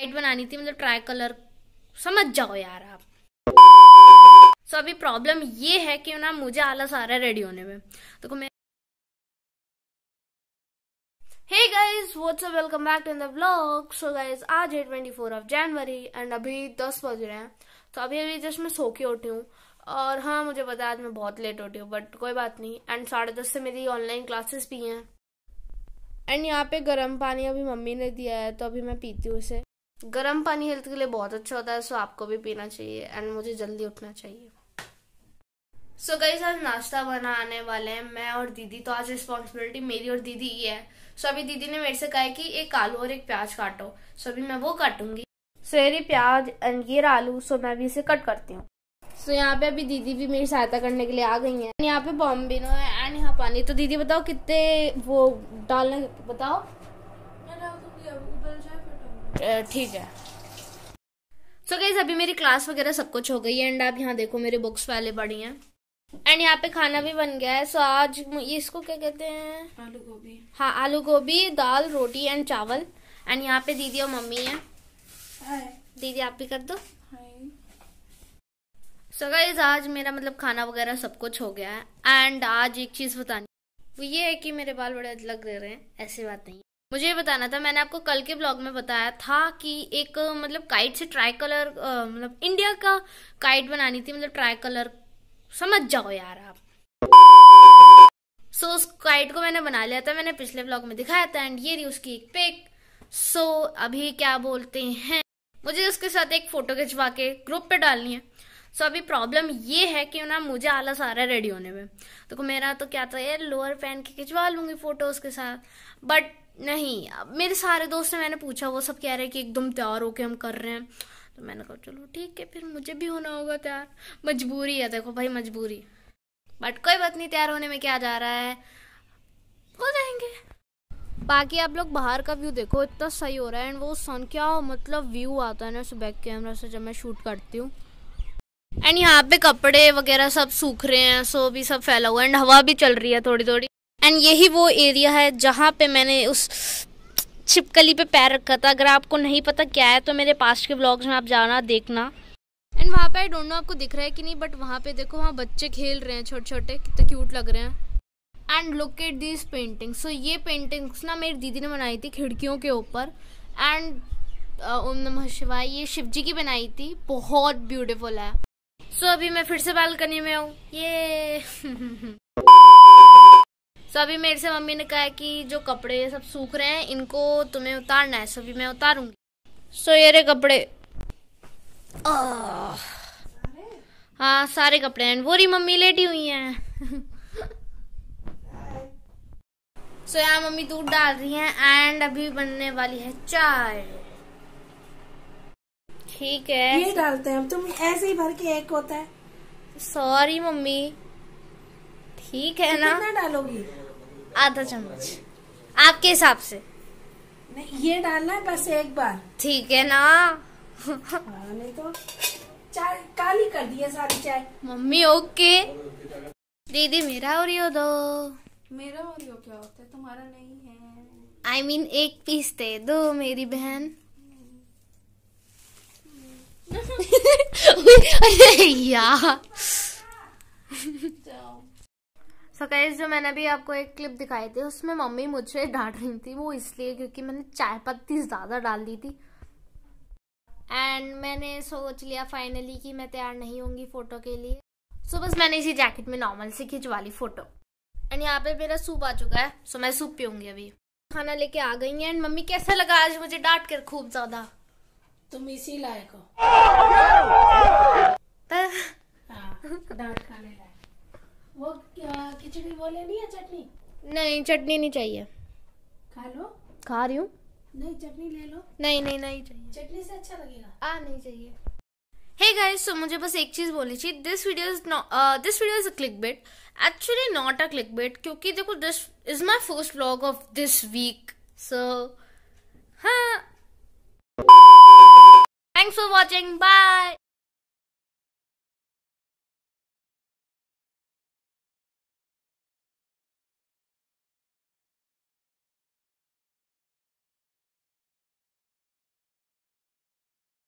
light बनानी थी मतलब ट्राई कलर समझ जाओ यार आप सो so, अभी प्रॉब्लम ये है कि ना मुझे आलस आ रहा है रेडी होने में तो को मैं hey guys what's up welcome back to the vlog so guys आज है ट्वेंटी फोर ऑफ जनवरी एंड अभी दस बज रहे हैं तो अभी अभी जस्ट मैं सो के उठी हूँ और हाँ मुझे पता है आज मैं बहुत लेट उठी हूँ बट कोई बात नहीं एंड साढ़े दस से मेरी ऑनलाइन क्लासेस भी हैं एंड यहाँ पे गर्म पानी अभी मम्मी ने दिया है तो अभी मैं पीती हूँ उसे गर्म पानी हेल्थ के लिए बहुत अच्छा होता है सो आपको भी पीना चाहिए एंड मुझे जल्दी उठना चाहिए सो so गई आज नाश्ता बना आने वाले हैं मैं और दीदी तो आज रिस्पॉन्सिबिलिटी मेरी और दीदी ही है सो so अभी दीदी ने मेरे से कहा है कि एक आलू और एक प्याज काटो सो so अभी मैं वो काटूंगी सो so प्याज एंड ये आलू सो so मैं भी इसे कट करती हूँ सो so, यहाँ पे अभी दीदी भी मेरी सहायता करने के लिए आ गई है यहाँ पे बॉम्बिनो है एंड यहाँ पानी तो दीदी बताओ कितने वो डालना बताओ ठीक है सो so गाइज अभी मेरी क्लास वगैरह सब कुछ हो गई है एंड आप यहाँ देखो मेरे बुक्स पहले पड़ी हैं एंड यहाँ पे खाना भी बन गया है सो so, आज ये इसको क्या कहते हैं आलू गोभी हाँ आलू गोभी दाल रोटी एंड चावल एंड यहाँ पे दीदी और मम्मी है दीदी आप भी कर दो सो so गाइज आज मेरा मतलब खाना वगैरह सब कुछ हो गया है एंड आज एक चीज़ बतानी वो ये है कि मेरे बाल बड़े लग रहे हैं ऐसी बात नहीं मुझे ये बताना था मैंने आपको कल के ब्लॉग में बताया था कि एक मतलब काइट से ट्राई कलर मतलब इंडिया का काइट बनानी थी मतलब ट्राई कलर समझ जाओ यार आप सो so, उस काइट को मैंने बना लिया था मैंने पिछले ब्लॉग में दिखाया था एंड ये रही उसकी एक पिक सो so, अभी क्या बोलते हैं मुझे उसके साथ एक फोटो खिंचवा के ग्रुप पे डालनी है सो so, अभी प्रॉब्लम ये है कि ना मुझे आलस आ रहा है रेडी होने में तो मेरा तो क्या था यार लोअर पहन के खिंचवा लूंगी फोटो उसके साथ बट नहीं अब मेरे सारे दोस्त ने मैंने पूछा वो सब कह रहे हैं कि एकदम तैयार होके हम कर रहे हैं तो मैंने कहा चलो ठीक है फिर मुझे भी होना होगा तैयार मजबूरी है देखो भाई मजबूरी बट कोई बात नहीं तैयार होने में क्या जा रहा है हो जाएंगे बाकी आप लोग बाहर का व्यू देखो इतना सही हो रहा है एंड वो सन क्या मतलब व्यू आता है ना उस बैक कैमरा से जब मैं शूट करती हूँ एंड यहाँ पे कपड़े वगैरह सब सूख रहे हैं सो भी सब फैला हुआ एंड हवा भी चल रही है थोड़ी थोड़ी एंड यही वो एरिया है जहाँ पे मैंने उस छिपकली पे पैर रखा था अगर आपको नहीं पता क्या है तो मेरे पास्ट के ब्लॉग्स में आप जाना देखना एंड वहाँ पे आई डोंट नो आपको दिख रहा है कि नहीं बट वहाँ पे देखो वहाँ बच्चे खेल रहे हैं छोटे छोटे कितने क्यूट लग रहे हैं and look at this painting so ये पेंटिंग्स ना मेरी दीदी ने बनाई थी खिड़कियों के ऊपर एंड ओम नमः शिवाय ये शिव जी की बनाई थी बहुत ब्यूटिफुल है सो so, अभी मैं फिर से बालकनी में हूँ ये सो अभी मेरे से मम्मी ने कहा है कि जो कपड़े सब सूख रहे हैं इनको तुम्हें उतारना है सो अभी मैं उतारूंगी सो ये रे कपड़े हाँ सारे कपड़े हैं वो रही मम्मी लेटी हुई हैं सो यहाँ मम्मी दूध डाल रही हैं एंड अभी बनने वाली है चाय ठीक है ये डालते हैं तुम ऐसे ही भर के एक होता है सॉरी मम्मी ठीक है ना कितना डालोगी आधा चम्मच आपके हिसाब से नहीं ये डालना है बस एक बार ठीक है ना हाँ, नहीं तो चाय काली कर दी है सारी चाय मम्मी ओके दीदी मेरा और यो दो मेरा और यो क्या होता है तुम्हारा नहीं है आई I मीन mean, एक पीस दे दो मेरी बहन अरे यार सकाइज जो मैंने अभी आपको एक क्लिप दिखाई थी उसमें मम्मी मुझे डांट रही थी वो इसलिए क्योंकि मैंने चाय पत्ती ज़्यादा डाल दी थी एंड मैंने सोच लिया फाइनली कि मैं तैयार नहीं होंगी फ़ोटो के लिए सो so, बस मैंने इसी जैकेट में नॉर्मल से खिंचवा ली फ़ोटो एंड यहाँ पे मेरा सूप आ चुका है सो so, मैं सूप पीऊँगी अभी खाना लेके आ गई हैं एंड मम्मी कैसा लगा आज मुझे डांट कर खूब ज़्यादा तुम इसी लायक हो हाँ, डांट खाने लायक वो खिचड़ी बोले नहीं है चटनी नहीं चटनी नहीं चाहिए खा लो खा रही हूँ नहीं चटनी ले लो नहीं नहीं नहीं चाहिए चटनी से अच्छा लगेगा आ नहीं चाहिए हे गाइस सो मुझे बस एक चीज़ बोलनी चाहिए this video is not this video is a clickbait actually not a clickbait क्योंकि देखो this is my first vlog of this week so हाँ थैंक्स फॉर वॉचिंग बाय